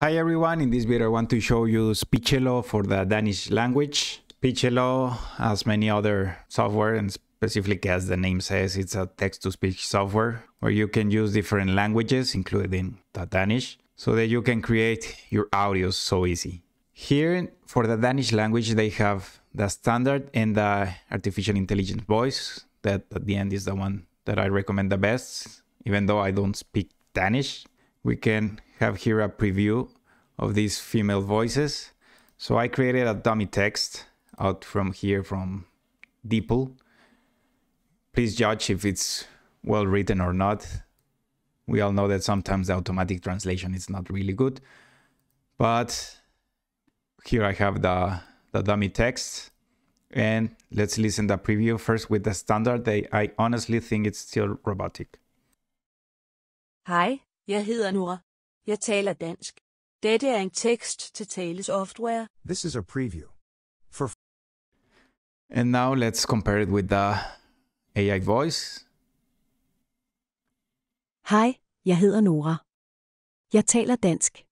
Hi everyone, in this video I want to show you Spichelo for the Danish language. Spichelo, as many other software and specifically as the name says, it's a text-to-speech software where you can use different languages, including the Danish, so that you can create your audios so easy. Here, for the Danish language, they have the standard and the artificial intelligence voice that at the end is the one that I recommend the best, even though I don't speak Danish. We can have here a preview of these female voices. So I created a dummy text out from here from DeepL. Please judge if it's well written or not. We all know that sometimes the automatic translation is not really good. But here I have the, the dummy text. And let's listen the preview first with the standard. I, I honestly think it's still robotic. Hi, jeg hedder Nora. Jeg taler dansk. Dette er en text-to-tale software. This is a preview. For and now let's compare it with the AI voice. Hej, jeg hedder Nora. Jeg taler dansk.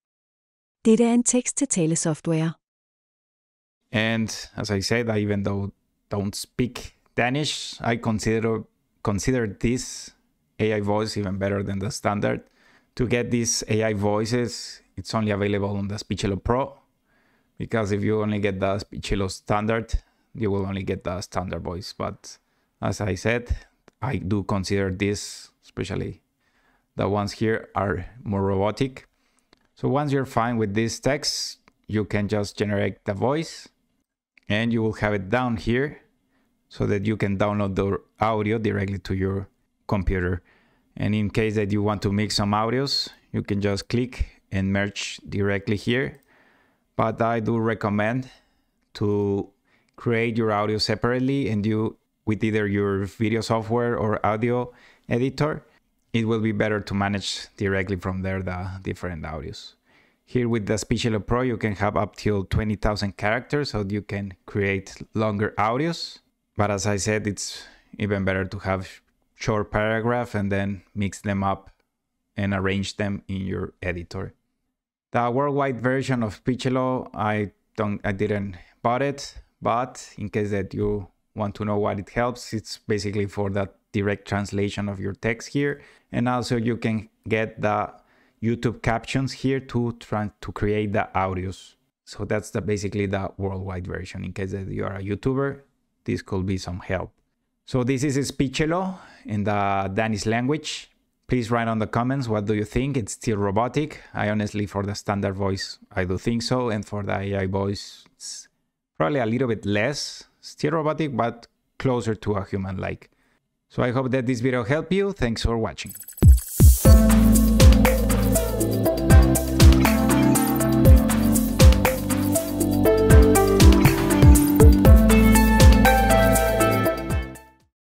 Dette er en tekst-til-tale software. And as I said, I even though don't speak Danish, I consider consider this AI voice even better than the standard. To get these AI voices, it's only available on the Speechelo Pro because if you only get the Speechelo standard, you will only get the standard voice. But as I said, I do consider this, especially the ones here, are more robotic. So once you're fine with this text, you can just generate the voice and you will have it down here so that you can download the audio directly to your computer. And in case that you want to mix some audios, you can just click and merge directly here. But I do recommend to create your audio separately and you, with either your video software or audio editor. It will be better to manage directly from there the different audios. Here with the Speechelo Pro, you can have up till 20,000 characters, so you can create longer audios. But as I said, it's even better to have short paragraph and then mix them up and arrange them in your editor. The worldwide version of Speechelo, I don't, I didn't bought it, but in case that you want to know what it helps, it's basically for that direct translation of your text here, and also you can get the YouTube captions here to try to create the audios. So that's the, basically the worldwide version. In case that you are a YouTuber, this could be some help. So this is Speechelo in the Danish language. Please write on the comments what do you think. It's still robotic. I honestly, for the standard voice, I do think so, and for the AI voice, it's probably a little bit less. Still robotic, but closer to a human-like. So I hope that this video helped you. Thanks for watching.